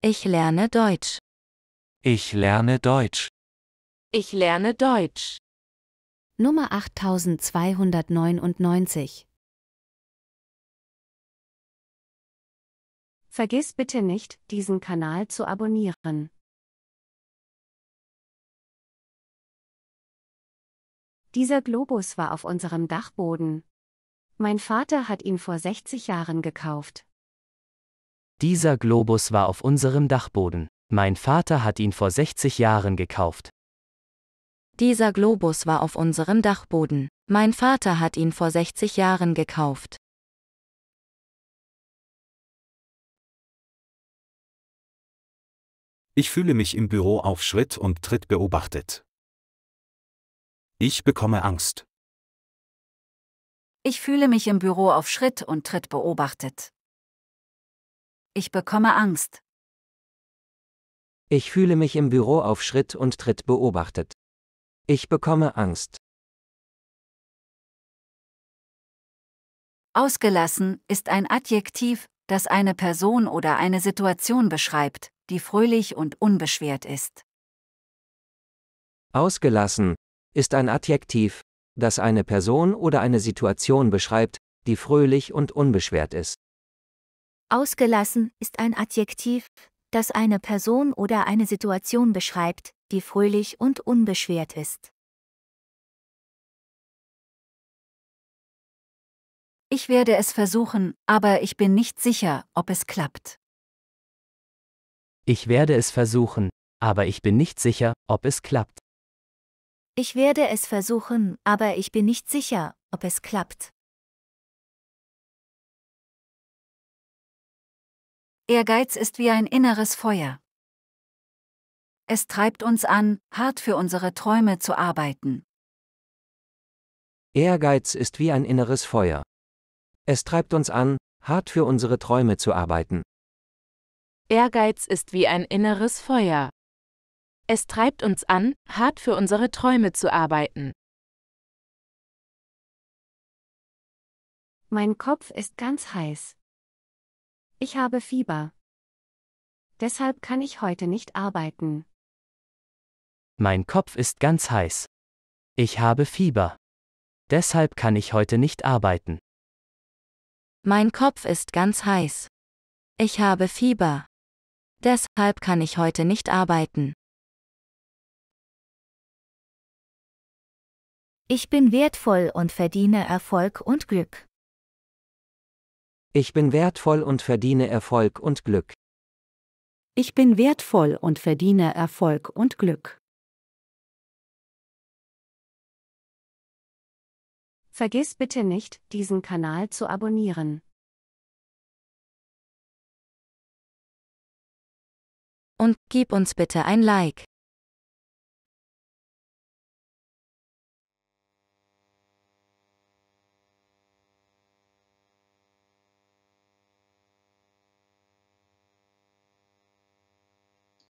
Ich lerne Deutsch. Ich lerne Deutsch. Ich lerne Deutsch. Nummer 8299. Vergiss bitte nicht, diesen Kanal zu abonnieren. Dieser Globus war auf unserem Dachboden. Mein Vater hat ihn vor 60 Jahren gekauft. Dieser Globus war auf unserem Dachboden. Mein Vater hat ihn vor 60 Jahren gekauft. Dieser Globus war auf unserem Dachboden. Mein Vater hat ihn vor 60 Jahren gekauft. Ich fühle mich im Büro auf Schritt und Tritt beobachtet. Ich bekomme Angst. Ich fühle mich im Büro auf Schritt und Tritt beobachtet. Ich bekomme Angst. Ich fühle mich im Büro auf Schritt und Tritt beobachtet. Ich bekomme Angst. Ausgelassen ist ein Adjektiv, das eine Person oder eine Situation beschreibt, die fröhlich und unbeschwert ist. Ausgelassen ist ein Adjektiv, das eine Person oder eine Situation beschreibt, die fröhlich und unbeschwert ist. Ausgelassen ist ein Adjektiv, das eine Person oder eine Situation beschreibt, die fröhlich und unbeschwert ist. Ich werde es versuchen, aber ich bin nicht sicher, ob es klappt. Ich werde es versuchen, aber ich bin nicht sicher, ob es klappt. Ich werde es versuchen, aber ich bin nicht sicher, ob es klappt. Ehrgeiz ist wie ein inneres Feuer. Es treibt uns an, hart für unsere Träume zu arbeiten. Ehrgeiz ist wie ein inneres Feuer. Es treibt uns an, hart für unsere Träume zu arbeiten. Ehrgeiz ist wie ein inneres Feuer. Es treibt uns an, hart für unsere Träume zu arbeiten. Mein Kopf ist ganz heiß. Ich habe Fieber. Deshalb kann ich heute nicht arbeiten. Mein Kopf ist ganz heiß. Ich habe Fieber. Deshalb kann ich heute nicht arbeiten. Mein Kopf ist ganz heiß. Ich habe Fieber. Deshalb kann ich heute nicht arbeiten. Ich bin wertvoll und verdiene Erfolg und Glück. Ich bin wertvoll und verdiene Erfolg und Glück. Ich bin wertvoll und verdiene Erfolg und Glück. Vergiss bitte nicht, diesen Kanal zu abonnieren. Und gib uns bitte ein Like.